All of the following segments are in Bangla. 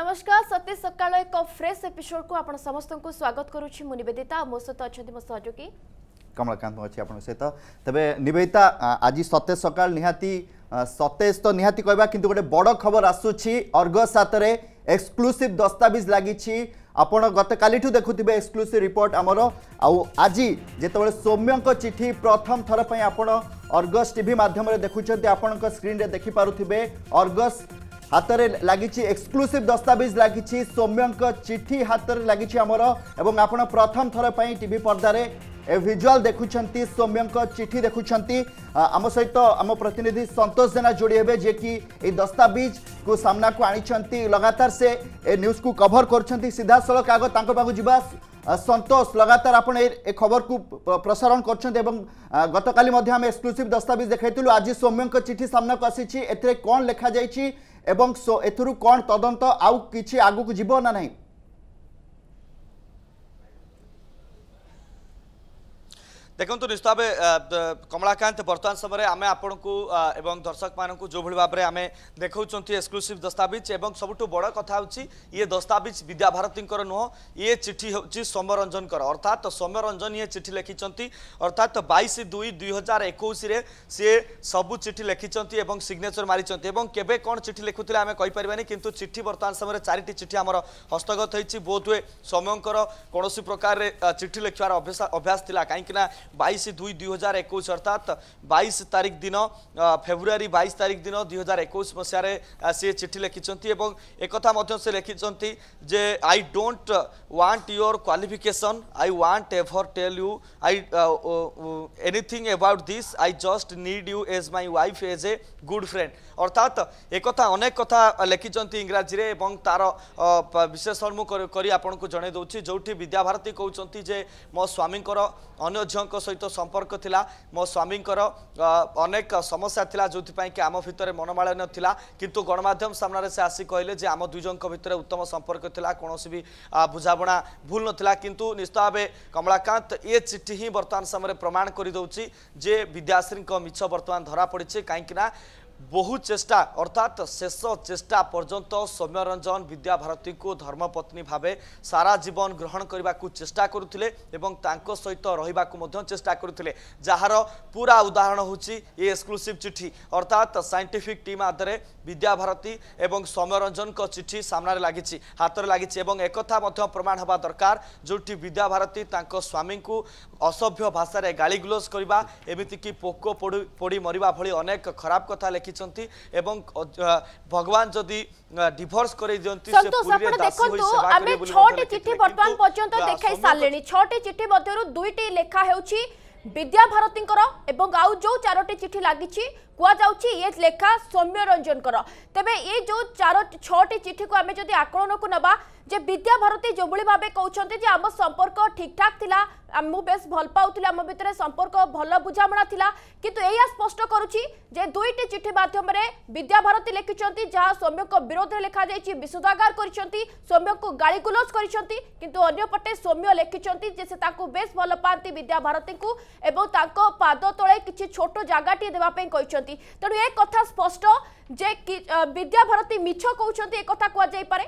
নমস্কার সত্যি সকাল এক ফ্রেশ এপিসোড কু আপনার সমস্ত স্বাগত করুছি মু নিবেদিতা মো সহ অনেক মো সহযোগী কমলাকান্ত অছি আপনার সহ তবে নিবেদিতা আজ সতেজ সকাল নিহাতি সতেজ তো নিহাতি কহবা কিন্তু গোটে বড় খবর আসুছি অর্গ সাতরে এক্সক্লুসিভ দস্তাবিজ লাগিছি ଆପଣ ଗତକାଲିଠୁ ଦେଖୁଥିବେ ଏକ୍ସକ୍ଲୁସିଭ୍ ରିପୋର୍ଟ ଆମର ଆଉ ଆଜି ଯେତେବେଳେ ସୌମ୍ୟଙ୍କ ଚିଠି ପ୍ରଥମ ଥର ପାଇଁ ଆପଣ ଅର୍ଗସ୍ ଟିଭି ମାଧ୍ୟମରେ ଦେଖୁଛନ୍ତି ଆପଣଙ୍କ ସ୍କ୍ରିନ୍ରେ ଦେଖିପାରୁଥିବେ ଅର୍ଗସ୍ হাতরে লাগিছি এক্সক্লুসিভ দস্তাবিজ লাগিছি সৌম্যঙ্ক চিঠি হাতরে লাগিছি আমার এবং আপনার প্রথম থর পাই টিভি পর্দার এ ভিজুয়াল দেখুছেন সৌম্যঙ্ক চিঠি দেখুছেন আম সহিত আম প্রতিনিধি সন্তোষ জেনা যোড়ি হবে যে কি এই দস্তাবিজ কু সামনাকু আনিছেন লগাতার সে এ নিউজ কু কভর করছেন সিধাসলখ আগ তাঙ্ক পাখু যা সন্তোষ লগাতার আপনার এই খবরকু প্রসারণ করছেন এবং গতকাল আমি এক্সক্লুসিভ দস্তাবিজ দেখাইলু আজ সৌম্যঙ্ক চিঠি সামনাকু আসিছি এতে কণ লেখা যাইছি এবং ଏଥିରୁ କ'ଣ ତଦନ୍ତ ଆଉ କିଛି ଆଗକୁ ଯିବ ନା ନାହିଁ ଦେଖନ୍ତୁ ନିଶ୍ଚିତ ଭାବେ କମଳାକାନ୍ତ ବର୍ତ୍ତମାନ ସମୟରେ ଆମେ ଆପଣଙ୍କୁ ଏବଂ ଦର୍ଶକମାନଙ୍କୁ ଯେଉଁଭଳି ଭାବରେ ଆମେ ଦେଖାଉଛନ୍ତି ଏକ୍ସକ୍ଲୁସିଭ୍ ଦସ୍ତାବିଜ ଏବଂ ସବୁଠୁ ବଡ଼ କଥା ହେଉଛି ଇଏ ଦସ୍ତାବିଜ ବିଦ୍ୟାଭାରତୀଙ୍କର ନୁହଁ ଇଏ ଚିଠି ହେଉଛି ସୌମ୍ୟରଞ୍ଜନଙ୍କର ଅର୍ଥାତ୍ ସୌମ୍ୟରଞ୍ଜନ ଇଏ ଚିଠି ଲେଖିଛନ୍ତି ଅର୍ଥାତ୍ ବାଇଶ ଦୁଇ ଦୁଇ ହଜାର ଏକୋଇଶରେ ସିଏ ସବୁ ଚିଠି ଲେଖିଛନ୍ତି ଏବଂ ସିଗ୍ନେଚର ମାରିଛନ୍ତି ଏବଂ କେବେ କ'ଣ ଚିଠି ଲେଖୁଥିଲେ ଆମେ କହିପାରିବାନି କିନ୍ତୁ ଚିଠି ବର୍ତ୍ତମାନ ସମୟରେ ଚାରିଟି ଚିଠି ଆମର ହସ୍ତଗତ ହୋଇଛି ବୋଧହୁଏ ସୌମ୍ୟଙ୍କର କୌଣସି ପ୍ରକାରରେ ଚିଠି ଲେଖିବାର ଅଭ୍ୟାସ ଥିଲା କାହିଁକିନା বাইশ দুই দুই হাজার একুশ অর্থাৎ বাইশ তারিখ দিন ফেব্রুয়ারি বাইশ তারিখ দিন দুই হাজার একুশ মশায় সি চিঠি লিখিছেন এবং একথা সে লিখিছেন যে I don't want your qualification I want ever tell you I anything about this I just need you as my wife as a good friend অর্থাৎ একথা অনেক কথা লিখিছেন ইংরাজিরে এবং তার ବିଶେଷଣ ମୁଁ କରି ଆପଣଙ୍କୁ ଜଣାଇ ଦେଉଛି ଯେଉଁଠି ବିଦ୍ୟାଭାରତୀ କହୁଛନ୍ତି ଯେ ମୋ ସ୍ୱାମୀଙ୍କର ଅନ୍ୟ ଝିଅଙ୍କ ସହିତ ସମ୍ପର୍କ ଥିଲା ମୋ ସ୍ୱାମୀଙ୍କର ଅନେକ ସମସ୍ୟା ଥିଲା ଯେଉଁଥିପାଇଁ କି ଆମ ଭିତରେ ମନମାଳନ୍ୟ ଥିଲା କିନ୍ତୁ ଗଣମାଧ୍ୟମ ସାମ୍ନାରେ ସେ ଆସି କହିଲେ ଯେ ଆମ ଦୁଇଜଣଙ୍କ ଭିତରେ ଉତ୍ତମ ସମ୍ପର୍କ ଥିଲା କୌଣସି ବି ବୁଝାମଣା ଭୁଲ ନଥିଲା କିନ୍ତୁ ନିଶ୍ଚିତ ଭାବେ କମଳାକାନ୍ତ ଏ ଚିଠି ହିଁ ବର୍ତ୍ତମାନ ସମୟରେ ପ୍ରମାଣ କରିଦେଉଛି ଯେ ବିଦ୍ୟାଶ୍ରୀଙ୍କ ମିଛ ବର୍ତ୍ତମାନ ଧରା କାହିଁକିନା ବହୁ ଚେଷ୍ଟା ଅର୍ଥାତ୍ ଶେଷ ଚେଷ୍ଟା ପର୍ଯ୍ୟନ୍ତ ସୌମ୍ୟରଞ୍ଜନ ବିଦ୍ୟାଭାରତୀଙ୍କୁ ଧର୍ମପତ୍ନୀ ଭାବେ ସାରା ଜୀବନ ଗ୍ରହଣ କରିବାକୁ ଚେଷ୍ଟା କରୁଥିଲେ ଏବଂ ତାଙ୍କ ସହିତ ରହିବାକୁ ମଧ୍ୟ ଚେଷ୍ଟା କରୁଥିଲେ ଯାହାର ପୁରା ଉଦାହରଣ ହେଉଛି ଏ ଏକ୍ସକ୍ଲୁସିଭ୍ ଚିଠି ଅର୍ଥାତ୍ ସାଇଣ୍ଟିଫିକ୍ ଟିମ୍ ଆଧାରରେ ବିଦ୍ୟାଭାରତୀ ଏବଂ ସୌମ୍ୟରଞ୍ଜନଙ୍କ ଚିଠି ସାମ୍ନାରେ ଲାଗିଛି ହାତରେ ଲାଗିଛି ଏବଂ ଏକଥା ମଧ୍ୟ ପ୍ରମାଣ ହେବା ଦରକାର ଯେଉଁଠି ବିଦ୍ୟାଭାରତୀ ତାଙ୍କ ସ୍ୱାମୀଙ୍କୁ ଅସଭ୍ୟ ଭାଷାରେ ଗାଳିଗୁଲଜ କରିବା ଏମିତିକି ପୋକ ପୋଡ଼ି ପୋଡ଼ି ମରିବା ଭଳି ଅନେକ ଖରାପ କଥା রাখিছন্তি এবং ভগবান যদি ডিভোর্স করে দিয়ন্তি সে পুরীরে দাসী হই সেবা করে বলি ছটি চিঠি বর্তমান পর্যন্ত দেখাই সারলেনি ছটি চিঠি মধ্যরু দুইটি লেখা হেউছি বিদ্যা ভারতীঙ্কর এবং আউ যে চারোটি চিঠি লাগিছি কুযাচ্ছে ইয়ে লেখা সৌম্য রঞ্জনকর তবে এই যে চার ছটি চিঠি আমি যদি আকলনকু নেবা যে বিদ্যাভারতী যেভাবে ভাবে কৌন যে আমার সম্পর্ক ঠিকঠাক লা আমি বেশ ভাল পাওলি আমার ভিতরে সম্পর্ক ভাল বুঝামণা লা কিন্তু এই স্পষ্ট করুছি যে দুইটি চিঠি মাধ্যমে বিদ্যাভারতী লিখিছেন যা সৌম্যক বিরোধে লেখা যাই বিশুদ্ধাগার করেছেন সৌম্যক গাড়িগুলোজ করেছেন কিন্তু অন্যপটে সৌম্য লিখিছেন যে সে তাকে বেশ ভাল পাঁচ বিদ্যাভারতী এবং তাঁক পাদ তলে কিছু ছোট জায়গাটি দেওয়া কেছেন তেমন এ কথা স্পষ্ট যে বিদ্যাভারতী মিছ কৌন এ কথা কুযাই পারে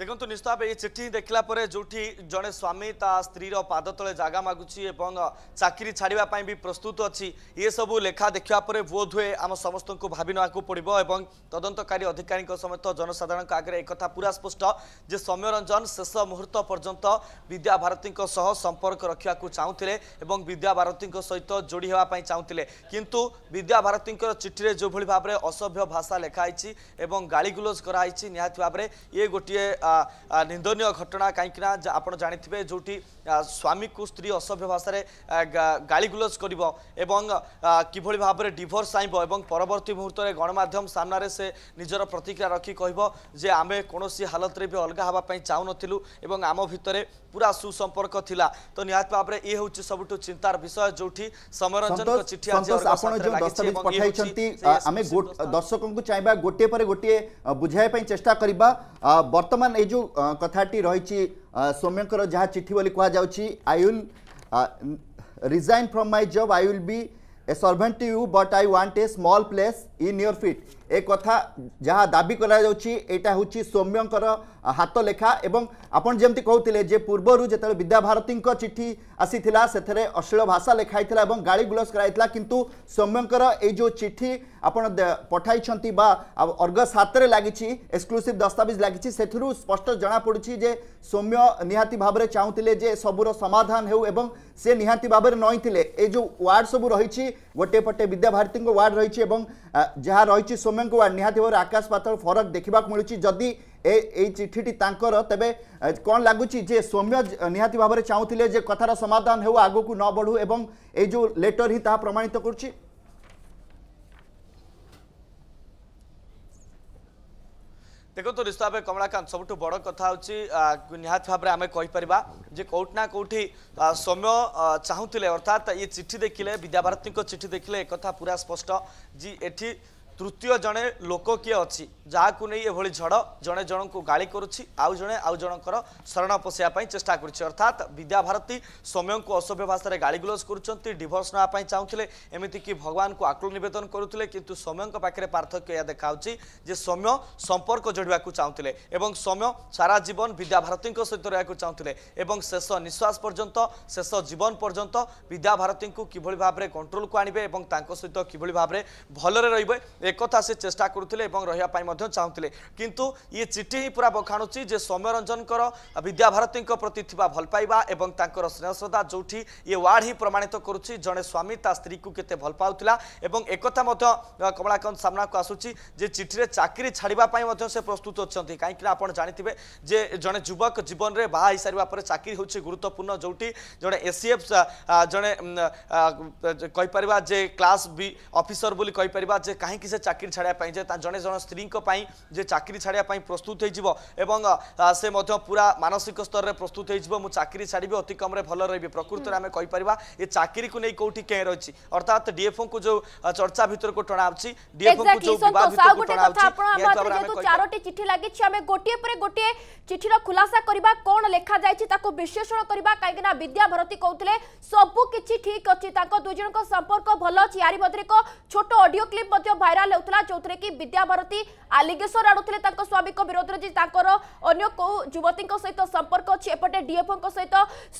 ଦେଖନ୍ତୁ ନିଶ୍ଚିତ ଭାବେ ଏ ଚିଠି ଦେଖିଲା ପରେ ଯେଉଁଠି ଜଣେ ସ୍ୱାମୀ ତା ସ୍ତ୍ରୀର ପାଦ ତଳେ ଜାଗା ମାଗୁଛି ଏବଂ ଚାକିରି ଛାଡ଼ିବା ପାଇଁ ବି ପ୍ରସ୍ତୁତ ଅଛି ଏସବୁ ଲେଖା ଦେଖିବା ପରେ ବୋଧ ହୁଏ ଆମ ସମସ୍ତଙ୍କୁ ଭାବି ନେବାକୁ ପଡ଼ିବ ଏବଂ ତଦନ୍ତକାରୀ ଅଧିକାରୀଙ୍କ ସମେତ ଜନସାଧାରଣଙ୍କ ଆଗରେ ଏକଥା ପୁରା ସ୍ପଷ୍ଟ ଯେ ସୌମ୍ୟରଞ୍ଜନ ଶେଷ ମୁହୂର୍ତ୍ତ ପର୍ଯ୍ୟନ୍ତ ବିଦ୍ୟାଭାରତୀଙ୍କ ସହ ସମ୍ପର୍କ ରଖିବାକୁ ଚାହୁଁଥିଲେ ଏବଂ ବିଦ୍ୟାଭାରତୀଙ୍କ ସହିତ ଯୋଡ଼ି ହେବା ପାଇଁ ଚାହୁଁଥିଲେ କିନ୍ତୁ ବିଦ୍ୟାଭାରତୀଙ୍କର ଚିଠିରେ ଯେଉଁଭଳି ଭାବରେ ଅସଭ୍ୟ ଭାଷା ଲେଖା ହେଇଛି ଏବଂ ଗାଳିଗୁଲଜ କରାହେଇଛି ନିହାତି ଭାବରେ ଇଏ ଗୋଟିଏ নিন্দনীয় ঘটনা কিনা আপনার জাঁথিবে যেটি স্বামীকে স্ত্রী অসভ্য ভাষায় গাড়িগুলজ করব এবং কিভাবে ভাবে ডিভোর্স আইব এবং পরবর্তী মুহূর্তে গণমাধ্যম সামনায় সে নিজের প্রতিক্রিয়া রক্ষি কহব যে আমি কৌশি হালতরে বি অলগা হওয়া চাহুনু এবং আম ভিতরে পুরা সুসম্পর্ক লা তো নিহত ভাবে ইয়ে হচ্ছে সবুঠু চিন্তার বিষয় যেটি সমরঞ্জন চিঠি আমি দর্শক চাইবা গোটিয়ে পরে গোটিয়ে বুঝাইয়া চেষ্টা করা বর্তমান जो कथाटी रही सौम्यकर जहाँ चिठी बोली कहुच्छ I will resign from my job I will be a servant to you but I want a small place in your feet एक कथा जहाँ दाबी करा कराऊँ यहाँ हूँ सौम्यकर ହାତ ଲେଖା ଏବଂ ଆପଣ ଯେମିତି କହୁଥିଲେ ଯେ ପୂର୍ବରୁ ଯେତେବେଳେ ବିଦ୍ୟାଭାରତୀଙ୍କ ଚିଠି ଆସିଥିଲା ସେଥିରେ ଅଶ୍ଳୀଳ ଭାଷା ଲେଖା ହେଇଥିଲା ଏବଂ ଗାଳି ଗୁଲସ କରାଯାଇଥିଲା କିନ୍ତୁ ସୌମ୍ୟଙ୍କର ଏଇ ଯେଉଁ ଚିଠି ଆପଣ ପଠାଇଛନ୍ତି ବା ଅର୍ଗସ ହାତରେ ଲାଗିଛି ଏକ୍ସକ୍ଲୁସିଭ୍ ଦସ୍ତାବିଜ ଲାଗିଛି ସେଥିରୁ ସ୍ପଷ୍ଟ ଜଣାପଡ଼ୁଛି ଯେ ସୌମ୍ୟ ନିହାତି ଭାବରେ ଚାହୁଁଥିଲେ ଯେ ସବୁର ସମାଧାନ ହେଉ ଏବଂ ସେ ନିହାତି ଭାବରେ ନଇଁଥିଲେ ଏ ଯେଉଁ ୱାର୍ଡ଼ ସବୁ ରହିଛି ଗୋଟିଏ ପଟେ ବିଦ୍ୟାଭାରତୀଙ୍କ ୱାର୍ଡ଼ ରହିଛି ଏବଂ ଯାହା ରହିଛି ସୌମ୍ୟଙ୍କ ୱାର୍ଡ଼ ନିହାତି ଭାବରେ ଆକାଶ ପାତାଳ ଫରକ ଦେଖିବାକୁ ମିଳୁଛି ଯଦି এই চিঠিটি তাঁকর তেবে কম লাগুচি যে সৌম্য নিহতি ভাবে চাহুলে যে কথার সমাধান হেউ আগুক ন বড়ু এবং এই যে লেটর হি তাহা প্রমাণিত করছি দেখন্তু নিশ্চিত ভাবে কমলাকান্ত সবুঠু বড় কথা হচ্ছে নিহতি ভাবে আমি কইপারা যে কোটি না কোটি সৌম্য চাহুলে অর্থাৎ ইয়ে চিঠি দেখলে বিদ্যাভারতী চিঠি দেখলে একথা পুরা স্পষ্ট যে এটি তৃতীয় জনে লোক কি অছি যাহাকু নেই এভাবে ঝড় জনে জনকু গাড়ি করুছি আউ জনে আউ জনকর শরণ পশিয়া চেষ্টা করছে অর্থাৎ বিদ্যা ভারতী সৌম্যঙ্কু অসভ্য ভাষায় গুলজ করছেন ডিভোর্স নেওয়া চাহুলে কি ভগবানকে আকুল নিবেদন করুলে কিন্তু সৌম্যঙ্ক পাখে পার্থক্য এ দেখাচ্ছে যে সৌম্য সম্পর্ক যোড়া চাহুলে এবং সৌম্য সারা জীবন বিদ্যা বিদ্যাভারতী সহিত রহা চাহুলে এবং শেষ নিঃশ্বাস পর্যন্ত শেষ জীবন পর্যন্ত বিদ্যা বিদ্যাভারতী কিভাবে ভাবে কন্ট্রোলক আনবে এবং তাঁর সহ কিভাবে ভাবে ভালরে রহবে একথা সে চেষ্টা করুলে এবং মধ্যে চাহুলে কিন্তু ইয়ে চিঠি হি পুরা বখাণুছি যে সৌম্যরঞ্জনকর বিদ্যাভারতী প্রতি থাকা ভলপাইবা এবং তাঁর স্নেহশ্রদ্ধা যেটি ইয়ে ওয়ার্ড হি প্রমাণিত করুছি জনে স্বামী তা স্ত্রীকে কেতে ভাল পাওয়া এবং একথা মধ্যে কমলাকান্ত সামনাকু আসুচি যে চিঠি চাকরি ছাড়া মধ্যে সে প্রস্তুত অনেক কিনা আপনার জাঁথিবে যে জনে যুবক জীবনরে বাহা হয়ে সারা পরে চাকরি হচ্ছে গুরুত্বপূর্ণ যেটি জনে এসিএফ জনে কইপার যে ক্লাস বি অফিসর বলে কইপার যে কিন্তু ସେ ଚାକିରି ଛାଡ଼ିବା ପାଇଁ ଯେ ଜଣେ ଜଣେ ସ୍ତ୍ରୀଙ୍କ ପାଇଁ ଯେ ଚାକିରି ଛାଡ଼ିବା ପାଇଁ ପ୍ରସ୍ତୁତ ହୋଇଯିବ ଏବଂ ସେ ମଧ୍ୟ ପୁରା ମାନସିକ ସ୍ତରରେ ପ୍ରସ୍ତୁତ ହୋଇଯିବ ମୁଁ ଚାକିରି ଛାଡ଼ିବି ଅତି କମ୍ରେ ଭଲ ରହିବି ପ୍ରକୃତରେ ଆମେ କହିପାରିବା ଏ ଚାକିରିକୁ ନେଇ କୋଉଠି କେଁ ରହିଛି ଅର୍ଥାତ୍ ଡିଏଫଓଙ୍କୁ ଯୋଉ ଚର୍ଚ୍ଚା ଭିତରକୁ ଟଣା ହେଉଛି ଡିଏଫଓଙ୍କୁ ଯୋଉ ବିବାଦ ଭିତରକୁ ଟଣା ହେଉଛି ଚାରୋଟି ଚିଠି ଲାଗିଛି ଆମେ ଗୋଟିଏ ପରେ ଗୋଟିଏ ଚିଠିର ଖୁଲାସା କରିବା কোণ লেখা যাই তাকে বিশ্লেষণ করা কিনা বিদ্যা ভারতী কৌলে সবু কিছু ঠিক অছি তাঁর দুইজণ সম্পর্ক ভাল অছি ইয়ারি মধ্যে এক ছোট অডিও ক্লিপ ভাইরাল ट्रायल होता जो कि विद्याभारती आलिगेसन आणुले स्वामी विरोध में अन्य कौ युवती सहित संपर्क अच्छी एपटे डीएफओं सहित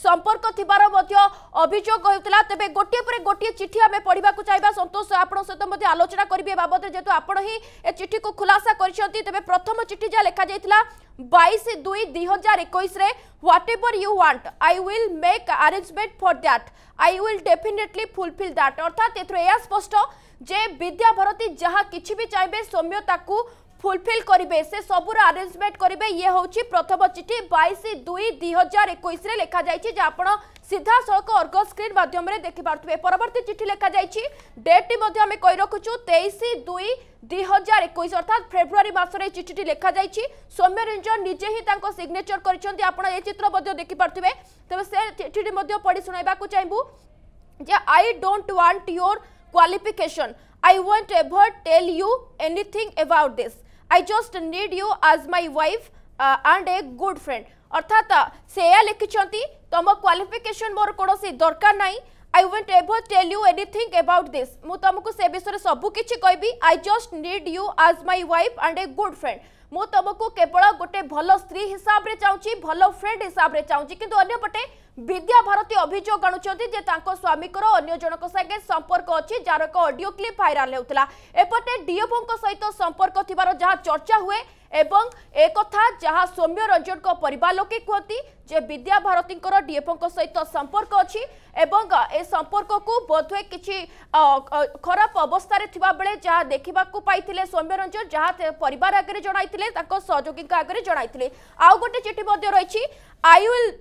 संपर्क थवर होता तेज गोटे गोटे चिठी आम पढ़ा चाहिए संतोष आपण आलोचना करी बाबद जेहतु आपण ही ए चिठी को खुलासा करे प्रथम चिठी जहाँ लिखा जाता बैश दुई दुई हजार एक whatever you want I will make arrangement for that I will definitely fulfil that अर्थात एथर यह स्पष्ट ଯେ ବିଦ୍ୟା ଭାରତୀ ଯାହା କିଛି ବି ଚାହିଁବେ ସୌମ୍ୟ ତାକୁ ফুলফিল করবে সে সবুর আরেঞ্জমেন্ট করবে ইয়ে হচ্ছে প্রথম চিঠি বাইশ দুই দুই হাজার একুশে লেখা যাই যে আপনার সিধা সড়ক অর্গ স্ক্রিন মাধ্যমে দেখিপারে পরবর্তী চিঠি লেখা যাই ডেটটি আমি কই রাখুছু তেইশ দুই দুই হাজার একুশ অর্থাৎ ফেব্রুয়ারি মাসের এই চিঠিটি লেখা যাই সৌম্য রঞ্জন নিজে হি তাঁর সিগনেচর করেছেন আপনার এই চিত্র দেখিপারে তবে সে চিঠিটি পড়ি শুণাইবা চাইবু যে আই ডোট want your qualification. I won't ever tell you anything about this. I just need you as my wife uh, and a good friend. অর্থাৎ সে এয়া লিখিছন্তি তম কোয়ালিফিকেশন মোর কোণী দরকার নাই I won't ever tell you anything about this মু তমকু সে বিষয়ে সবু কিছু কইবি I just need you as my wife and a good friend ମୁଁ ତମକୁ କେବଳ ଗୋଟେ ଭଲ ସ୍ତ୍ରୀ ହିସାବରେ ଚାହୁଁଛି ଭଲ ଫ୍ରେଣ୍ଡ ହିସାବରେ ଚାହୁଁଛି କିନ୍ତୁ ଅନ୍ୟପଟେ ବିଦ୍ୟା ଭାରତୀ ଅଭିଯୋଗ ଆଣୁଛନ୍ତି ଯେ ତାଙ୍କ ସ୍ୱାମୀଙ୍କର ଅନ୍ୟ ଜଣଙ୍କ ସାଙ୍ଗେ ସମ୍ପର୍କ ଅଛି ଯାହାର ଏକ ଅଡିଓ କ୍ଲିପ୍ ଭାଇରାଲ ହେଉଥିଲା ଏପଟେ ଡିଏଫଓଙ୍କ ସହିତ ସମ୍ପର୍କ ଥିବାର ଯାହା ଚର୍ଚ୍ଚା ହୁଏ ଏବଂ ଏକଥା ଯାହା ସୌମ୍ୟ ରଞ୍ଜନଙ୍କ ପରିବାର ଲୋକେ କୁହନ୍ତି ଯେ ବିଦ୍ୟା ଭାରତୀଙ୍କର ଡିଏଫଓଙ୍କ ସହିତ ସମ୍ପର୍କ ଅଛି ଏବଂ ଏ ସମ୍ପର୍କକୁ ବୋଧହୁଏ କିଛି ଖରାପ ଅବସ୍ଥାରେ ଥିବାବେଳେ ଯାହା ଦେଖିବାକୁ ପାଇଥିଲେ ସୌମ୍ୟ ରଞ୍ଜନ ଯାହା ପରିବାର ଆଗରେ ଜଣାଇଥିଲେ ତାଙ୍କ ସହଯୋଗୀଙ୍କ ଆଗରେ ଜଣାଇଥିଲେ ଆଉ ଗୋଟେ ଚିଠି ମଧ୍ୟ ରହିଛି I will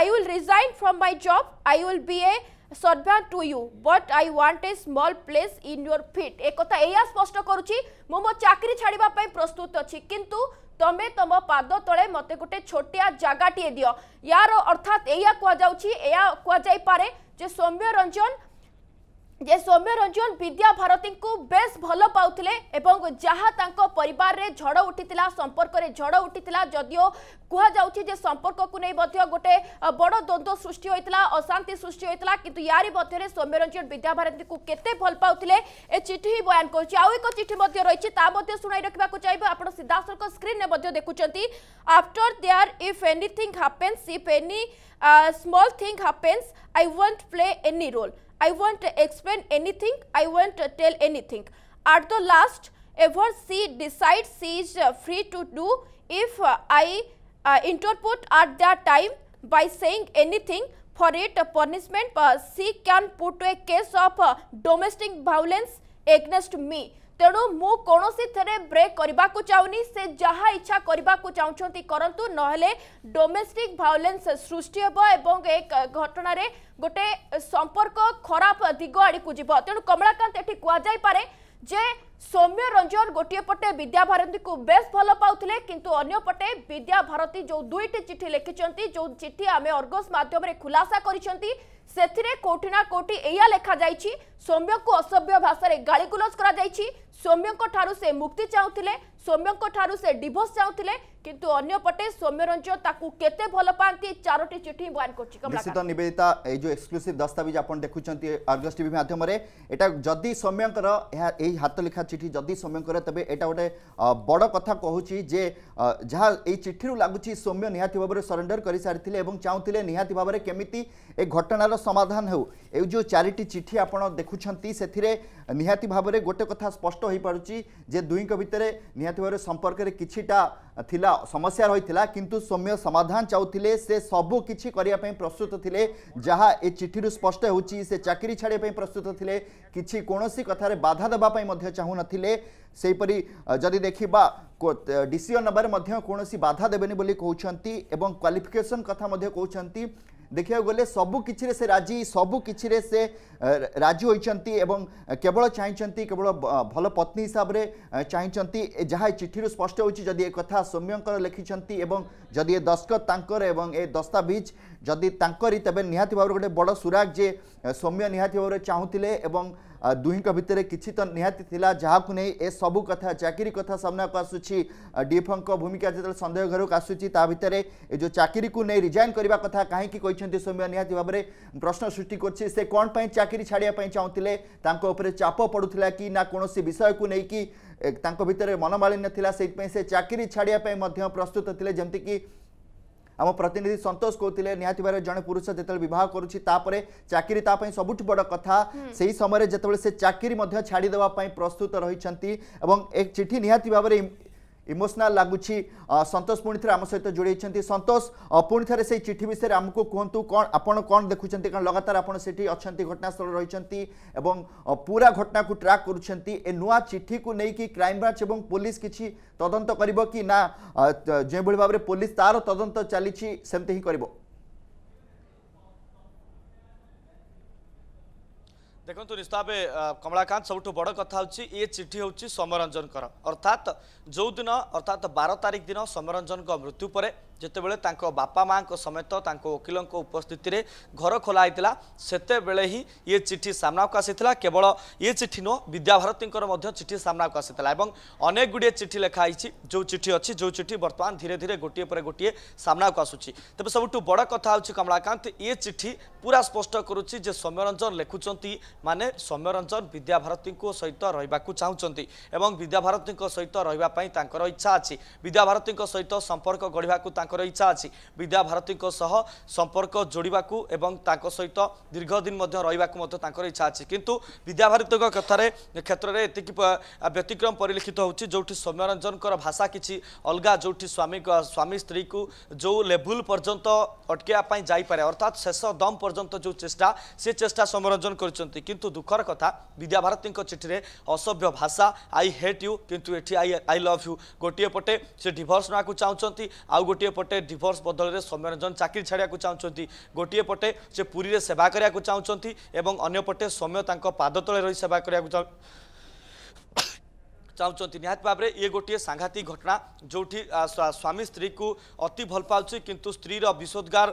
I will resign from my job I will be a servant to you but I want a small place in your feet একথা এয়া স্পষ্ট করুছি মু মো চাকরি ছাড়িবা পাই প্রস্তুত অছি কিন্তু তমে তম পাদ তলে মতে গোটে ছোটিয়া জায়গাটিয়ে দিও ইয়ার অর্থাৎ এয়া কুয়া যাউছি এয়া কুয়া যাই পারে ଯେ ସୌମ୍ୟରଞ୍ଜନ ବିଦ୍ୟାଭାରତୀଙ୍କୁ ବେଶ ଭଲ ପାଉଥିଲେ ଏବଂ ଯାହା ତାଙ୍କ ପରିବାରରେ ଝଡ଼ ଉଠିଥିଲା ସମ୍ପର୍କରେ ଝଡ଼ ଉଠିଥିଲା ଯଦିଓ କୁହାଯାଉଛି ଯେ ସମ୍ପର୍କକୁ ନେଇ ମଧ୍ୟ ଗୋଟେ ବଡ଼ ଦ୍ୱନ୍ଦ୍ୱ ସୃଷ୍ଟି ହୋଇଥିଲା ଅଶାନ୍ତି ସୃଷ୍ଟି ହୋଇଥିଲା କିନ୍ତୁ ୟାରି ମଧ୍ୟରେ ସୌମ୍ୟରଞ୍ଜନ ବିଦ୍ୟାଭାରତୀଙ୍କୁ କେତେ ଭଲ ପାଉଥିଲେ ଏ ଚିଠି ହିଁ ବୟାନ କରୁଛି ଆଉ ଏକ ଚିଠି ମଧ୍ୟ ରହିଛି ତା ମଧ୍ୟ ଶୁଣାଇ ରଖିବାକୁ ଚାହିଁବୁ ଆପଣ ସିଧାସଳଖ ସ୍କ୍ରିନ୍ରେ ମଧ୍ୟ ଦେଖୁଛନ୍ତି after there if anything happens if any small thing happens I won't play any role I won't explain anything, I won't tell anything. At the last, ever she decides she is uh, free to do if uh, I uh, interpret at that time by saying anything for it punishment she can put a case of domestic violence against me. ତେଣୁ ମୁଁ କୌଣସିଥିରେ ବ୍ରେକ୍ କରିବାକୁ ଚାହୁଁନି ସେ ଯାହା ଇଚ୍ଛା କରିବାକୁ ଚାହୁଁଛନ୍ତି କରନ୍ତୁ ନହେଲେ ଡୋମେଷ୍ଟିକ୍ ଭାଓଲେନ୍ସ ସୃଷ୍ଟି ହେବ ଏବଂ ଏ ଘଟଣାରେ ଗୋଟେ ସମ୍ପର୍କ ଖରାପ ଦିଗ ଆଡ଼କୁ ଯିବ ତେଣୁ କମଳାକାନ୍ତ ଏଠି କୁହାଯାଇପାରେ ଯେ ସୌମ୍ୟ ରଞ୍ଜନ ଗୋଟିଏ ପଟେ ବିଦ୍ୟାଭାରତୀଙ୍କୁ ବେଶ୍ ଭଲ ପାଉଥିଲେ କିନ୍ତୁ ଅନ୍ୟପଟେ ବିଦ୍ୟାଭାରତୀ ଯେଉଁ ଦୁଇଟି ଚିଠି ଲେଖିଛନ୍ତି ଯେଉଁ ଚିଠି ଆମେ ଅର୍ଗସ୍ ମାଧ୍ୟମରେ ଖୁଲାସା କରିଛନ୍ତି ସେଥିରେ କୋଟି ନା କୋଟି ଏଇଆ ଲେଖାଯାଇଛି ସୌମ୍ୟଙ୍କୁ ଅସଭ୍ୟ ଭାଷାରେ ଗାଳିଗୁଲଜ କରାଯାଇଛି ସୌମ୍ୟଙ୍କ ଠାରୁ ସେ ମୁକ୍ତି ଚାହୁଁଥିଲେ ସୌମ୍ୟଙ୍କ ଠାରୁ ସେ ଡିଭୋର୍ସ ଚାହୁଁଥିଲେ କିନ୍ତୁ ଅନ୍ୟପଟେ ସୌମ୍ୟରଞ୍ଜନ ତାକୁ କେତେ ଭଲ ପାଆନ୍ତି ଚାରୋଟି ଚିଠି ବୟାନ କରୁଛି ନିଶ୍ଚିତ ନିବେଦିତା ଏଇ ଯେଉଁ ଏକ୍ସକ୍ଲୁସିଭ୍ ଦସ୍ତାବିଜ ଆପଣ ଦେଖୁଛନ୍ତି ଅର୍ଗସ୍ ଟିଭି ମାଧ୍ୟମରେ ଏଇଟା ଯଦି ସୌମ୍ୟଙ୍କର ଏହା ଏହି ହାତଲେଖା ଚିଠି ଯଦି ସୌମ୍ୟଙ୍କର ତେବେ ଏଇଟା ଗୋଟେ ବଡ଼ କଥା କହୁଛି ଯେ ଯାହା ଏଇ ଚିଠିରୁ ଲାଗୁଛି ସୌମ୍ୟ ନିହାତି ଭାବରେ ସରେଣ୍ଡର କରିସାରିଥିଲେ ଏବଂ ଚାହୁଁଥିଲେ ନିହାତି ଭାବରେ କେମିତି ଏ ଘଟଣାର समाधान हो जो चार चिठी आप देखुं से निहाती भाव में गोटे कथा स्पष्ट हो पारे जे दुईक भितर निहाती भाव संपर्क में किटा समस्या रही है किंतु सौम्य समाधान चाहूले से सबू किछि प्रस्तुत थे जहाँ ए चिठी स्पष्ट हो चाकरी छाड़े प्रस्तुत थे किसी कौन कथार बाधा देवाई चाहून सेपरि जदि देखा डिसीजन नबार कौन बाधा देवे कहते क्वाफिकेसन कथा कहते ଦେଖିବାକୁ ଗଲେ ସବୁକିଛିରେ ସେ ରାଜି ସବୁକିଛିରେ ସେ ରାଜି ହୋଇଛନ୍ତି ଏବଂ କେବଳ ଚାହିଁଛନ୍ତି କେବଳ ଭଲ ପତ୍ନୀ ହିସାବରେ ଚାହିଁଛନ୍ତି ଯାହା ଏ ଚିଠିରୁ ସ୍ପଷ୍ଟ ହେଉଛି ଯଦି ଏ କଥା ସୌମ୍ୟଙ୍କର ଲେଖିଛନ୍ତି ଏବଂ ଯଦି ଏ ଦସ୍ତଖତ ତାଙ୍କର ଏବଂ ଏ ଦସ୍ତାବିଜ ଯଦି ତାଙ୍କରି ତେବେ ନିହାତି ଭାବରେ ଗୋଟେ ବଡ଼ ସୁରାଗ ଯେ ସୌମ୍ୟ ନିହାତି ଭାବରେ ଚାହୁଁଥିଲେ ଏବଂ दुहक भितर कि तो निहाती जहाँ को नहीं ए सबू कथा चाकरी कथा सामना को आसूसी डीएफ भूमिका जो सन्देह घर को आसूरी ये जो चाकरी को नहीं रिजाइन करने कथ कहीं सौम्य निहाती भाव में प्रश्न सृष्टि कर कौन पर चाकरी छाड़ापी चाहूल चाप पड़ूला कि ना कौन विषय को लेकिन मनमालिन्या से चाकरी छाड़ापी प्रस्तुत थे जमीक ଆମ ପ୍ରତିନିଧି ସନ୍ତୋଷ କହୁଥିଲେ ନିହାତି ଭାବରେ ଜଣେ ପୁରୁଷ ଯେତେବେଳେ ବିବାହ କରୁଛି ତାପରେ ଚାକିରି ତା ପାଇଁ ସବୁଠୁ ବଡ଼ କଥା ସେହି ସମୟରେ ଯେତେବେଳେ ସେ ଚାକିରି ମଧ୍ୟ ଛାଡ଼ିଦେବା ପାଇଁ ପ୍ରସ୍ତୁତ ରହିଛନ୍ତି ଏବଂ ଏ ଚିଠି ନିହାତି ଭାବରେ ইমোশনাল লাগুছি সন্তোষ পুঁ থে আমার সহ যোড়াইছেন সন্তোষ পুঁ থে সেই চিঠি বিষয়ে আমি কুহতু আপনার কম দেখুছেন কারণ লগাতার আপনার সেটি অনেক ঘটনাস্থল রয়েছেন এবং পুরা ঘটনাকে ট্রাক করছেন এ নূয়া চিঠি কু নেই ক্রাইম ব্রাঞ্চ এবং পুলিশ কিছু তদন্ত করব কি না যেভাবে ভাবে পুলিশ তার তদন্ত চালছে সেমতি হি করব ଦେଖନ୍ତୁ ନିଶ୍ଚିତ ଭାବେ କମଳାକାନ୍ତ ସବୁଠୁ ବଡ଼ କଥା ହେଉଛି ଏ ଚିଠି ହେଉଛି ସୋମରଞ୍ଜନଙ୍କର ଅର୍ଥାତ୍ ଯେଉଁଦିନ ଅର୍ଥାତ୍ ବାର ତାରିଖ ଦିନ ସୋମରଞ୍ଜନଙ୍କ ମୃତ୍ୟୁ ପରେ ଯେତେବେଳେ ତାଙ୍କ ବାପା ମାଆଙ୍କ ସମେତ ତାଙ୍କ ଓକିଲଙ୍କ ଉପସ୍ଥିତିରେ ଘର ଖୋଲା ହୋଇଥିଲା ସେତେବେଳେ ହିଁ ଇଏ ଚିଠି ସାମ୍ନାକୁ ଆସିଥିଲା କେବଳ ଇଏ ଚିଠି ନୁହଁ ବିଦ୍ୟାଭାରତୀଙ୍କର ମଧ୍ୟ ଚିଠି ସାମ୍ନାକୁ ଆସିଥିଲା ଏବଂ ଅନେକ ଗୁଡ଼ିଏ ଚିଠି ଲେଖା ହେଇଛି ଯେଉଁ ଚିଠି ଅଛି ଯେଉଁ ଚିଠି ବର୍ତ୍ତମାନ ଧୀରେ ଧୀରେ ଗୋଟିଏ ପରେ ଗୋଟିଏ ସାମ୍ନାକୁ ଆସୁଛି ତେବେ ସବୁଠୁ ବଡ଼ କଥା ହେଉଛି କମଳାକାନ୍ତ ଇଏ ଚିଠି ପୁରା ସ୍ପଷ୍ଟ କରୁଛି ଯେ ସୌମ୍ୟରଞ୍ଜନ ଲେଖୁଛନ୍ତି ମାନେ ସୌମ୍ୟରଞ୍ଜନ ବିଦ୍ୟାଭାରତୀଙ୍କ ସହିତ ରହିବାକୁ ଚାହୁଁଛନ୍ତି ଏବଂ ବିଦ୍ୟାଭାରତୀଙ୍କ ସହିତ ରହିବା ପାଇଁ ତାଙ୍କର ଇଚ୍ଛା ଅଛି ବିଦ୍ୟାଭାରତୀଙ୍କ ସହିତ ସମ୍ପର୍କ ଗଢ଼ିବାକୁ ତାଙ୍କର ଇଚ୍ଛା ଅଛି ବିଦ୍ୟା ଭାରତୀଙ୍କ ସହ ସମ୍ପର୍କ ଯୋଡ଼ିବାକୁ ଏବଂ ତାଙ୍କ ସହିତ ଦୀର୍ଘଦିନ ମଧ୍ୟ ରହିବାକୁ ମଧ୍ୟ ତାଙ୍କର ଇଚ୍ଛା ଅଛି କିନ୍ତୁ ବିଦ୍ୟା ଭାରତୀଙ୍କ କଥାରେ କ୍ଷେତ୍ରରେ ଏତିକି ବ୍ୟତିକ୍ରମ ପରିଲକ୍ଷିତ ହେଉଛି ଯେଉଁଠି ସୌମ୍ୟରଞ୍ଜନଙ୍କର ଭାଷା କିଛି ଅଲଗା ଯେଉଁଠି ସ୍ୱାମୀ ସ୍ୱାମୀ ସ୍ତ୍ରୀକୁ ଯେଉଁ ଲେଭୁଲ ପର୍ଯ୍ୟନ୍ତ ଅଟକାଇବା ପାଇଁ ଯାଇପାରେ ଅର୍ଥାତ୍ ଶେଷ ଦମ୍ ପର୍ଯ୍ୟନ୍ତ ଯେଉଁ ଚେଷ୍ଟା ସେ ଚେଷ୍ଟା ସୌମ୍ୟରଞ୍ଜନ କରିଛନ୍ତି କିନ୍ତୁ ଦୁଃଖର କଥା ବିଦ୍ୟା ଭାରତୀଙ୍କ ଚିଠିରେ ଅସଭ୍ୟ ଭାଷା ଆଇ ହେଟ୍ ୟୁ କିନ୍ତୁ ଏଠି ଆଇ ଆଇ ଲଭ୍ ୟୁ ଗୋଟିଏ ପଟେ ସେ ଡିଭୋର୍ସ ନେବାକୁ ଚାହୁଁଛନ୍ତି ଆଉ ଗୋଟିଏ ପଟେ ଡିଭୋର୍ସ ବଦଳରେ ସୌମ୍ୟରଞ୍ଜନ ଚାକିରି ଛାଡ଼ିବାକୁ ଚାହୁଁଛନ୍ତି ଗୋଟିଏ ପଟେ ସେ ପୁରୀରେ ସେବା କରିବାକୁ ଚାହୁଁଛନ୍ତି ଏବଂ ଅନ୍ୟପଟେ ସୌମ୍ୟ ତାଙ୍କ ପାଦ ତଳେ ରହି ସେବା କରିବାକୁ ଚାହୁଁ ଚାହୁଁଛନ୍ତି ନିହାତି ଭାବରେ ଇଏ ଗୋଟିଏ ସାଂଘାତିକ ଘଟଣା ଯେଉଁଠି ସ୍ୱାମୀ ସ୍ତ୍ରୀକୁ ଅତି ଭଲ ପାଉଛି କିନ୍ତୁ ସ୍ତ୍ରୀର ବିଷୋଦ୍ଗାର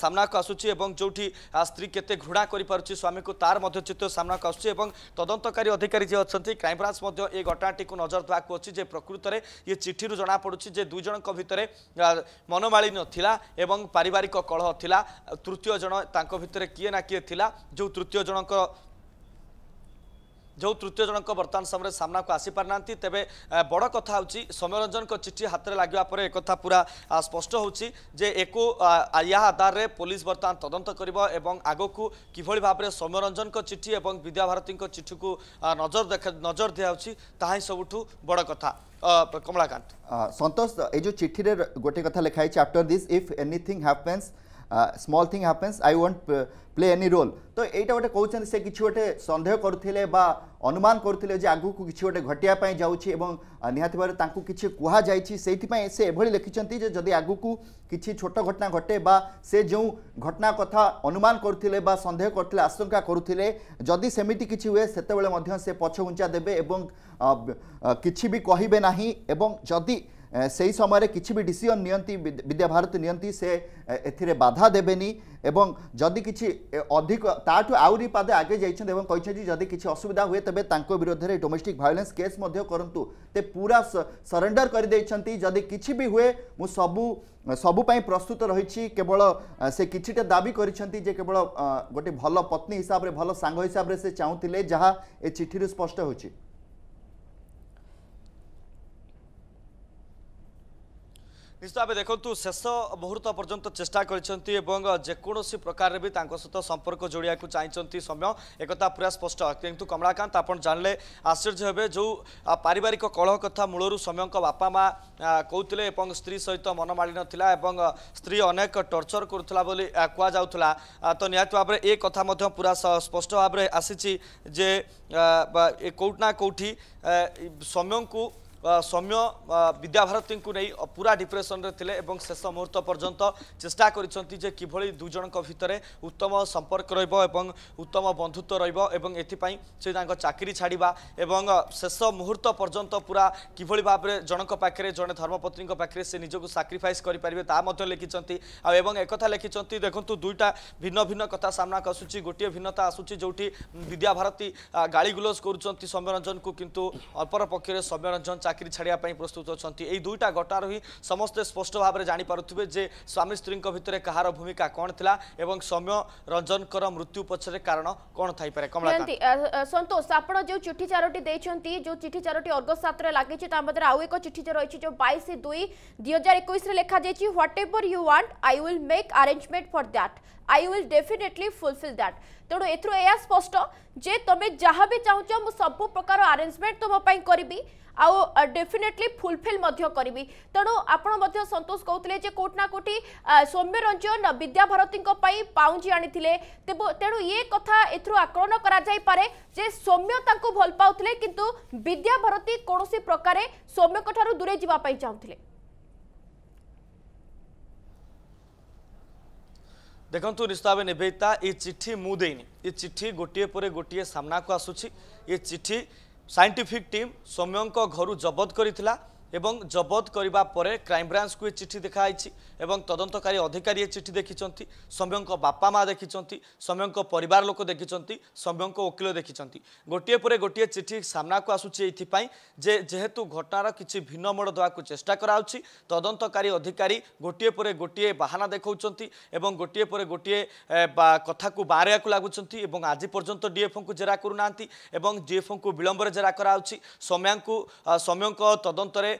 ସାମ୍ନାକୁ ଆସୁଛି ଏବଂ ଯେଉଁଠି ସ୍ତ୍ରୀ କେତେ ଘୃଣା କରିପାରୁଛି ସ୍ୱାମୀକୁ ତାର ମଧ୍ୟ ଚିତ୍ର ସାମ୍ନାକୁ ଆସୁଛି ଏବଂ ତଦନ୍ତକାରୀ ଅଧିକାରୀ ଯିଏ ଅଛନ୍ତି କ୍ରାଇମବ୍ରାଞ୍ଚ ମଧ୍ୟ ଏ ଘଟଣାଟିକୁ ନଜର ଦେବାକୁ ଅଛି ଯେ ପ୍ରକୃତରେ ଇଏ ଚିଠିରୁ ଜଣାପଡ଼ୁଛି ଯେ ଦୁଇ ଜଣଙ୍କ ଭିତରେ ମନମାଳିନ୍ୟ ଥିଲା ଏବଂ ପାରିବାରିକ କଳହ ଥିଲା ତୃତୀୟ ଜଣ ତାଙ୍କ ଭିତରେ କିଏ ନା କିଏ ଥିଲା ଯେଉଁ ତୃତୀୟ ଜଣଙ୍କ ଯେଉଁ ତୃତୀୟ ଜଣଙ୍କ ବର୍ତ୍ତମାନ ସମୟରେ ସାମ୍ନାକୁ ଆସିପାରିନାହାନ୍ତି ତେବେ ବଡ଼ କଥା ହେଉଛି ସୌମ୍ୟରଞ୍ଜନଙ୍କ ଚିଠି ହାତରେ ଲାଗିବା ପରେ ଏକଥା ପୁରା ସ୍ପଷ୍ଟ ହେଉଛି ଯେ ଏକୁ ଏହା ଆଧାରରେ ପୋଲିସ ବର୍ତ୍ତମାନ ତଦନ୍ତ କରିବ ଏବଂ ଆଗକୁ କିଭଳି ଭାବରେ ସୌମ୍ୟରଞ୍ଜନଙ୍କ ଚିଠି ଏବଂ ବିଦ୍ୟାଭାରତୀଙ୍କ ଚିଠିକୁ ନଜର ଦେଖା ନଜର ଦିଆହେଉଛି ତାହା ହିଁ ସବୁଠୁ ବଡ଼ କଥା କମଳାକାନ୍ତ ସନ୍ତୋଷ ଏଇ ଯେଉଁ ଚିଠିରେ ଗୋଟେ କଥା ଲେଖା ହେଇଛି after this if anything happens small thing happens I won't play any role तो यहाँ गोटे कौन से किसी गोटे सन्देह करुले अनुमान करुले आग को किसी गोटे घटापी जाऊँगी और निहाती भाव किसी कहुई से एभली लिखिं जदि आगू को किसी छोट घटना घटे बा से जो घटना कथा अनुमान करुले सन्देह कर आशंका करुले जदि सेमती किसी हुए से पछघुंचा देवे कि भी कहे ना जदि সেই সময় কিছু বি ডিসিজন নিয়ন্তি বিদ্যাভারতী নিয়ন্তি সে এতে বাধা দেবেনি এবং যদি কিছু অধিক তাঠু আহরি পাদে আগে যাইছেন এবং কিন্তু যদি কিছু অসুবিধা হুয়ে তবে তাঁর বিরোধে ডোমেস্টিক ভায়োলেন্স কেস করতু তে পুরা সরেন্ডর করে দিয়েছেন যদি কিছু বি হুয়ে মু সবু সবুপাই প্রস্তুত রয়েছি কেবল সে কিছুটা দাবি করেছেন যে কেবল গোটে ভাল পত্নী হিসাবে ভাল সাঙ্গ হিসাবে সে চাহুলে যা এ চিঠি স্পষ্ট হচ্ছে ନିଶ୍ଚିତ ଭାବେ ଦେଖନ୍ତୁ ଶେଷ ମୁହୂର୍ତ୍ତ ପର୍ଯ୍ୟନ୍ତ ଚେଷ୍ଟା କରିଛନ୍ତି ଏବଂ ଯେକୌଣସି ପ୍ରକାରରେ ବି ତାଙ୍କ ସହିତ ସମ୍ପର୍କ ଯୋଡ଼ିବାକୁ ଚାହିଁଛନ୍ତି ସମୟ ଏକଥା ପୁରା ସ୍ପଷ୍ଟ କିନ୍ତୁ କମଳାକାନ୍ତ ଆପଣ ଜାଣିଲେ ଆଶ୍ଚର୍ଯ୍ୟ ହେବେ ଯେଉଁ ପାରିବାରିକ କଳହ କଥା ମୂଳରୁ ସମୟଙ୍କ ବାପା ମାଆ କହୁଥିଲେ ଏବଂ ସ୍ତ୍ରୀ ସହିତ ମନମାଳିନ ଥିଲା ଏବଂ ସ୍ତ୍ରୀ ଅନେକ ଟର୍ଚର୍ କରୁଥିଲା ବୋଲି କୁହାଯାଉଥିଲା ତ ନିହାତି ଭାବରେ ଏ କଥା ମଧ୍ୟ ପୁରା ସ୍ପଷ୍ଟ ଭାବରେ ଆସିଛି ଯେ କେଉଁଠି ନା କେଉଁଠି ସମୟଙ୍କୁ ସୌମ୍ୟ ବିଦ୍ୟାଭାରତୀଙ୍କୁ ନେଇ ପୁରା ଡିପ୍ରେସନରେ ଥିଲେ ଏବଂ ଶେଷ ମୁହୂର୍ତ୍ତ ପର୍ଯ୍ୟନ୍ତ ଚେଷ୍ଟା କରିଛନ୍ତି ଯେ କିଭଳି ଦୁଇ ଜଣଙ୍କ ଭିତରେ ଉତ୍ତମ ସମ୍ପର୍କ ରହିବ ଏବଂ ଉତ୍ତମ ବନ୍ଧୁତ୍ୱ ରହିବ ଏବଂ ଏଥିପାଇଁ ସେ ତାଙ୍କ ଚାକିରି ଛାଡ଼ିବା ଏବଂ ଶେଷ ମୁହୂର୍ତ୍ତ ପର୍ଯ୍ୟନ୍ତ ପୁରା କିଭଳି ଭାବରେ ଜଣଙ୍କ ପାଖରେ ଜଣେ ଧର୍ମପତ୍ନୀଙ୍କ ପାଖରେ ସେ ନିଜକୁ ସାକ୍ରିଫାଇସ୍ କରିପାରିବେ ତାହା ମଧ୍ୟ ଲେଖିଛନ୍ତି ଆଉ ଏବଂ ଏକଥା ଲେଖିଛନ୍ତି ଦେଖନ୍ତୁ ଦୁଇଟା ଭିନ୍ନ ଭିନ୍ନ କଥା ସାମ୍ନାକୁ ଆସୁଛି ଗୋଟିଏ ଭିନ୍ନତା ଆସୁଛି ଯେଉଁଠି ବିଦ୍ୟାଭାରତୀ ଗାଳିଗୁଲଜ କରୁଛନ୍ତି ସୌମ୍ୟରଞ୍ଜନକୁ କିନ୍ତୁ ଅପରପକ୍ଷରେ ସୌମ୍ୟରଞ୍ଜନ চাকরি ছাড়া প্রস্তুত অনেক এই দুইটা ঘটনার হি সমস্তে স্পষ্ট ভাবে জাঁপারে যে স্বামী স্ত্রী ভিতরে কাহার ভূমিকা কম লা এবং সৌম্য রঞ্জন মৃত্যু পছরে কারণ কম থাইপরে সন্তোষ আপনার যে চিঠি চারোটি দিয়েছেন যে চিঠি চারোটি অর্গ সাতরে লাগিছে তা মধ্যে আউ এক চিঠি যে রয়েছে যে বাইশ দুই দুই হাজার একুশে লেখা যাই whatever you want I will make arrangement for that I will definitely fulfil that तेणु एथु या स्पष्ट जे तुम जहाँ भी चाहूच मु सब प्रकार आरेजमेंट तुम्हें करी आउ डेफिनेटली फुलफिल करी तेणु आपतोष कहते जे कौट ना सौम्य रंजन विद्याभारती पाउंजी आनी तेणु ये कथा एथु आकलन कराइपे जे सौम्य भल पाते कि विद्याभारती कौन प्रकार सौम्य दूरे जावाई चाहूले ଦେଖନ୍ତୁ ନିଶ୍ଚିତ ଭାବେ ନିବେଦିତା ଏ ଚିଠି ମୁଁ ଦେଇନି ଏ ଚିଠି ଗୋଟିଏ ପରେ ଗୋଟିଏ ସାମ୍ନାକୁ ଆସୁଛି ଏ ଚିଠି ସାଇଣ୍ଟିଫିକ୍ ଟିମ୍ ସୌମ୍ୟଙ୍କ ଘରୁ ଜବତ କରିଥିଲା এবং জବତ କରିବା ପରେ କ୍ରାଇମବ୍ରାଞ୍ଚକୁ ଏ ଚିଠି ଦେଖାହେଇଛି ଏବଂ ତଦନ୍ତକାରୀ ଅଧିକାରୀ ଏ ଚିଠି ଦେଖିଛନ୍ତି ସୌମ୍ୟଙ୍କ ବାପା ମା ଦେଖିଛନ୍ତି ସୌମ୍ୟଙ୍କ ପରିବାର ଲୋକ ଦେଖିଛନ୍ତି ସୌମ୍ୟଙ୍କ ଓକିଲ ଦେଖିଛନ୍ତି ଗୋଟିଏ ପରେ ଗୋଟିଏ ଚିଠି ସାମ୍ନାକୁ ଆସୁଛି ଏଇଥିପାଇଁ ଯେ ଯେହେତୁ ଘଟଣାର କିଛି ଭିନ୍ନ ମୋଡ଼ ଦେବାକୁ ଚେଷ୍ଟା କରାଯାଉଛି ତଦନ୍ତକାରୀ ଅଧିକାରୀ ଗୋଟିଏ ପରେ ଗୋଟିଏ ବାହାନା ଦେଖାଉଛନ୍ତି ଏବଂ ଗୋଟିଏ ପରେ ଗୋଟିଏ କଥାକୁ ବାହାରିବାକୁ ଲାଗୁଛନ୍ତି ଏବଂ ଆଜି ପର୍ଯ୍ୟନ୍ତ ଡିଏଫ୍ଓଙ୍କୁ ଜେରା କରୁନାହାନ୍ତି ଏବଂ ଡିଏଫ୍ଓଙ୍କୁ ବିଳମ୍ବରେ ଜେରା କରାଯାଉଛି ସୌମ୍ୟାଙ୍କୁ ସୌମ୍ୟଙ୍କ ତଦନ୍ତରେ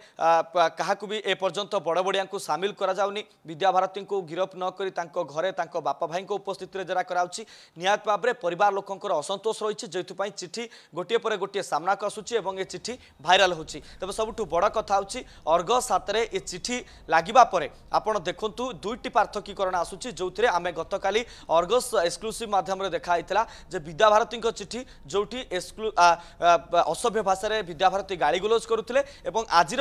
କାହାକୁ ବି ଏପର୍ଯ୍ୟନ୍ତ ବଡ଼ବଡ଼ିଆଙ୍କୁ ସାମିଲ କରାଯାଉନି ବିଦ୍ୟାଭାରତୀଙ୍କୁ ଗିରଫ ନ କରି ତାଙ୍କ ଘରେ ତାଙ୍କ ବାପା ଭାଇଙ୍କ ଉପସ୍ଥିତିରେ ଜେରା କରାଯାଉଛି ନିହାତି ଭାବରେ ପରିବାର ଲୋକଙ୍କର ଅସନ୍ତୋଷ ରହିଛି ଯେଉଁଥିପାଇଁ ଚିଠି ଗୋଟିଏ ପରେ ଗୋଟିଏ ସାମ୍ନାକୁ ଆସୁଛି ଏବଂ ଏ ଚିଠି ଭାଇରାଲ ହେଉଛି ତେବେ ସବୁଠୁ ବଡ଼ କଥା ହେଉଛି ଅର୍ଗସ୍ ହାତରେ ଏ ଚିଠି ଲାଗିବା ପରେ ଆପଣ ଦେଖନ୍ତୁ ଦୁଇଟି ପାର୍ଥକୀକରଣ ଆସୁଛି ଯେଉଁଥିରେ ଆମେ ଗତକାଲି ଅର୍ଗସ୍ ଏକ୍ସକ୍ଲୁସିଭ ମାଧ୍ୟମରେ ଦେଖା ହେଇଥିଲା ଯେ ବିଦ୍ୟାଭାରତୀଙ୍କ ଚିଠି ଯେଉଁଠି ଏକ୍ସକ୍ଲୁ ଅସଭ୍ୟ ଭାଷାରେ ବିଦ୍ୟାଭାରତୀ ଗାଳିଗୁଲଜ କରୁଥିଲେ ଏବଂ ଆଜିର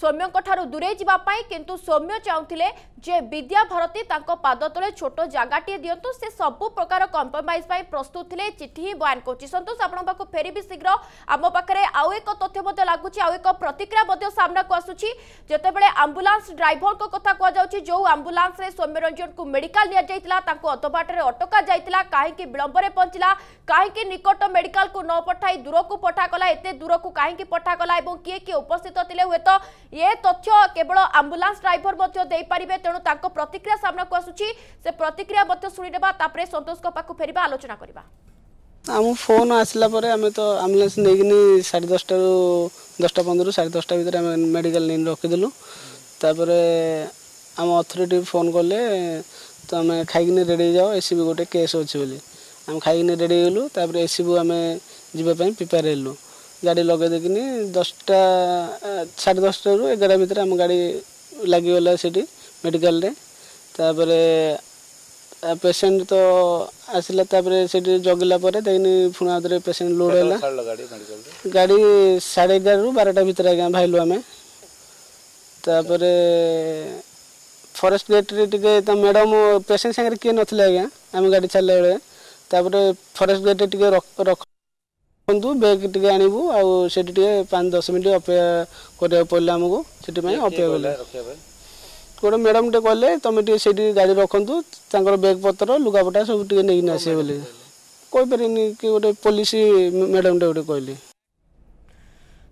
ସୌମ୍ୟଙ୍କଠାରୁ ଦୂରେଇ ଯିବା ପାଇଁ କିନ୍ତୁ ସୌମ୍ୟ ଚାହୁଁଥିଲେ ଯେ ବିଦ୍ୟା ଭାରତୀ ତାଙ୍କ ପାଦ ତଳେ ଛୋଟ ଜାଗାଟିଏ ଦିଅନ୍ତୁ ସେ ସବୁ ପ୍ରକାର କମ୍ପ୍ରମାଇଜ୍ ପାଇଁ ପ୍ରସ୍ତୁତ ଥିଲେ ଚିଠି ହିଁ ବୟାନ କରୁଛି ସନ୍ତୋଷ ଆପଣଙ୍କ ପାଖକୁ ଫେରିବି ଶୀଘ୍ର ଆମ ପାଖରେ ଆଉ ଏକ ତଥ୍ୟ ମଧ୍ୟ ଲାଗୁଛି ଆଉ ଏକ ପ୍ରତିକ୍ରିୟା ମଧ୍ୟ ସାମ୍ନାକୁ ଆସୁଛି ଯେତେବେଳେ ଆମ୍ବୁଲାନ୍ସ ଡ୍ରାଇଭରଙ୍କ କଥା କୁହାଯାଉଛି ଯେଉଁ ଆମ୍ବୁଲାନ୍ସରେ ସୌମ୍ୟରଞ୍ଜନଙ୍କୁ ମେଡିକାଲ ନିଆଯାଇଥିଲା ତାଙ୍କୁ ଅଧବାଟରେ ଅଟକା ଯାଇଥିଲା କାହିଁକି ବିଳମ୍ବରେ ପହଞ୍ଚିଲା କାହିଁକି ନିକଟ ମେଡିକାଲକୁ ନ ପଠାଇ ଦୂରକୁ ପଠାଗଲା ଏତେ ଦୂରକୁ କାହିଁକି ପଠାଗଲା ଏବଂ କିଏ କିଏ ଉପସ୍ଥିତ ଥିଲେ ହୁଏତ ଏ ତଥ୍ୟ କେବଳ ଆମ୍ବୁଲାନ୍ସ ଡ୍ରାଇଭର ମଧ୍ୟ ଦେଇପାରିବେ ତେଣୁ ତାଙ୍କ ପ୍ରତିକ୍ରିୟା ସାମ୍ନାକୁ ଆସୁଛି ସେ ପ୍ରତିକ୍ରିୟା ମଧ୍ୟ ଶୁଣିନେବା ତାପରେ ସନ୍ତୋଷଙ୍କ ପାଖକୁ ଫେରିବା ଆଲୋଚନା କରିବା ଆମ ଫୋନ୍ ଆସିଲା ପରେ ଆମେ ତ ଆମ୍ବୁଲାନ୍ସ ନେଇକିନି ସାଢ଼େ ଦଶଟାରୁ ଦଶଟା ପନ୍ଦରରୁ ସାଢ଼େ ଦଶଟା ଭିତରେ ଆମେ ମେଡ଼ିକାଲ ନେଇକି ରଖିଦେଲୁ ତାପରେ ଆମ ଅଥରିଟି ଫୋନ୍ କଲେ ତ ଆମେ ଖାଇକିନି ରେଡ଼ି ହେଇଯାଉ ଏସିବି ଗୋଟେ କେସ୍ ଅଛି ବୋଲି ଆମେ ଖାଇକିନି ରେଡ଼ି ହେଇଗଲୁ ତାପରେ ଏସିବୁ ଆମେ ଯିବା ପାଇଁ ପ୍ରିପେୟାର ହେଲୁ ଗାଡ଼ି ଲଗେଇ ଦେଇକିନି ଦଶଟା ସାଢ଼େ ଦଶଟାରୁ ଏଗାରଟା ଭିତରେ ଆମ ଗାଡ଼ି ଲାଗିଗଲା ସେଠି ମେଡ଼ିକାଲରେ ତାପରେ ପେସେଣ୍ଟ ତ ଆସିଲା ତାପରେ ସେଠି ଜଗିଲା ପରେ ଦେଖିନି ପୁଣି ଆଉଥରେ ପେସେଣ୍ଟ ଲୋଡ଼ ହେଲା ଗାଡ଼ି ସାଢ଼େ ଏଗାରରୁ ବାରଟା ଭିତରେ ଆଜ୍ଞା ଭାଇଲୁ ଆମେ ତାପରେ ଫରେଷ୍ଟ ଗେଟ୍ରେ ଟିକେ ତା ମ୍ୟାଡ଼ାମ୍ ପେସେଣ୍ଟ ସାଙ୍ଗରେ କିଏ ନଥିଲେ ଆଜ୍ଞା ଆମେ ଗାଡ଼ି ଛାଡ଼ିଲା ବେଳେ ତାପରେ ଫରେଷ୍ଟ ଗେଟ୍ରେ ଟିକେ ରଖ ଦେଖନ୍ତୁ ବ୍ୟାଗ୍ ଟିକେ ଆଣିବୁ ଆଉ ସେଠି ଟିକେ ପାଞ୍ଚ ଦଶ ମିନିଟ୍ ଅପେକ୍ଷା କରିବାକୁ ପଡ଼ିଲା ଆମକୁ ସେଥିପାଇଁ ଅପେକ୍ଷା କଲେ ଗୋଟେ ମ୍ୟାଡ଼ାମ୍ ଟିକେ କହିଲେ ତମେ ଟିକେ ସେଇଠି ଗାଡ଼ି ରଖନ୍ତୁ ତାଙ୍କର ବ୍ୟାଗ୍ ପତ୍ର ଲୁଗାପଟା ସବୁ ଟିକେ ନେଇକିନା ଆସିବେ ବୋଲି କହିପାରିନି କି ଗୋଟେ ପୋଲିସ ମ୍ୟାଡ଼ାମ୍ଟେ ଗୋଟେ କହିଲେ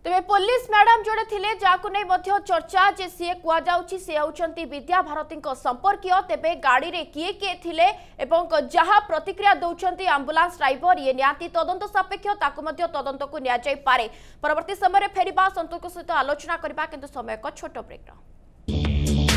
ତେବେ ପୋଲିସ ମ୍ୟାଡାମ ଜଣେ ଥିଲେ ଯାହାକୁ ନେଇ ମଧ୍ୟ ଚର୍ଚ୍ଚା ଯେ ସିଏ କୁହାଯାଉଛି ସେ ହେଉଛନ୍ତି ବିଦ୍ୟା ଭାରତୀଙ୍କ ସମ୍ପର୍କୀୟ ତେବେ ଗାଡ଼ିରେ କିଏ କିଏ ଥିଲେ ଏବଂ ଯାହା ପ୍ରତିକ୍ରିୟା ଦେଉଛନ୍ତି ଆମ୍ବୁଲାନ୍ସ ଡ୍ରାଇଭର ଇଏ ନିହାତି ତଦନ୍ତ ସାପେକ୍ଷ ତାକୁ ମଧ୍ୟ ତଦନ୍ତକୁ ନିଆଯାଇପାରେ ପରବର୍ତ୍ତୀ ସମୟରେ ଫେରିବା ସନ୍ତୋଷ ସହିତ ଆଲୋଚନା କରିବା କିନ୍ତୁ ସମୟ ଏକ ଛୋଟ ବ୍ରେକ୍ର